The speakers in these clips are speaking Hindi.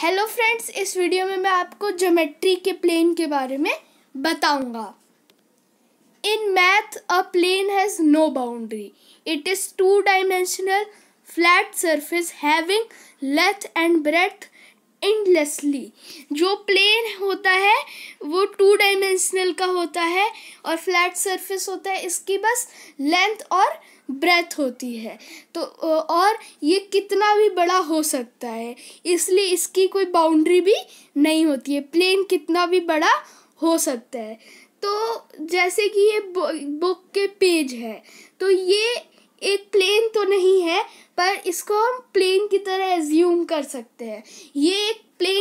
हेलो फ्रेंड्स इस वीडियो में मैं आपको ज्योमेट्री के प्लेन के बारे में बताऊंगा in math a plane has no boundary it is two dimensional flat surface having length and breadth endlessly जो प्लेन होता है पेंसिल का होता है और फ्लैट सरफेस होता है इसकी बस लेंथ और ब्रेथ होती है तो और ये कितना भी बड़ा हो सकता है इसलिए इसकी कोई बाउंड्री भी नहीं होती है प्लेन कितना भी बड़ा हो सकता है तो जैसे कि ये बुक के पेज है तो ये एक प्लेन तो नहीं है पर इसको हम प्लेन की तरह एज्यूम कर सकते हैं ये एक प्लेन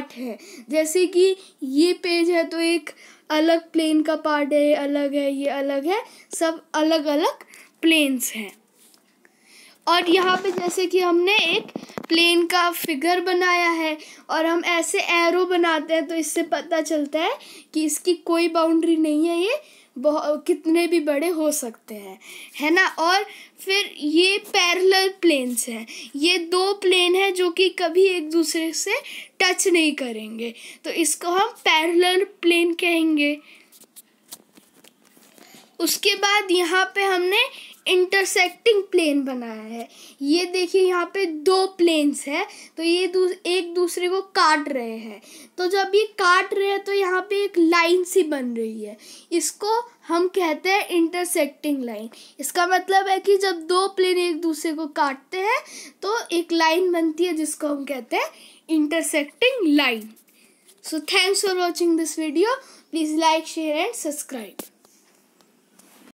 पार्ट है जैसे कि ये पेज है तो एक अलग प्लेन का पार्ट है ये अलग है ये अलग है सब अलग अलग प्लेन्स हैं और यहाँ पे जैसे कि हमने एक प्लेन का फिगर बनाया है और हम ऐसे एरो बनाते हैं तो इससे पता चलता है कि इसकी कोई बाउंड्री नहीं है ये कितने भी बड़े हो सकते हैं है ना और फिर ये पैरेलल प्लेन्स हैं ये दो प्लेन हैं जो कि कभी एक दूसरे से टच नहीं करेंगे तो इसको हम पैरेलल प्लेन कहेंगे उसके बाद यहाँ पे हमने इंटरसेक्टिंग प्लेन बनाया है ये देखिए यहाँ पे दो प्लेन्स है तो ये दूस, एक दूसरे को काट रहे हैं तो जब ये काट रहे हैं तो यहाँ पे एक लाइन सी बन रही है इसको हम कहते हैं इंटरसेक्टिंग लाइन इसका मतलब है कि जब दो प्लेन एक दूसरे को काटते हैं तो एक लाइन बनती है जिसको हम कहते हैं intersecting line so thanks for watching this video please like share and subscribe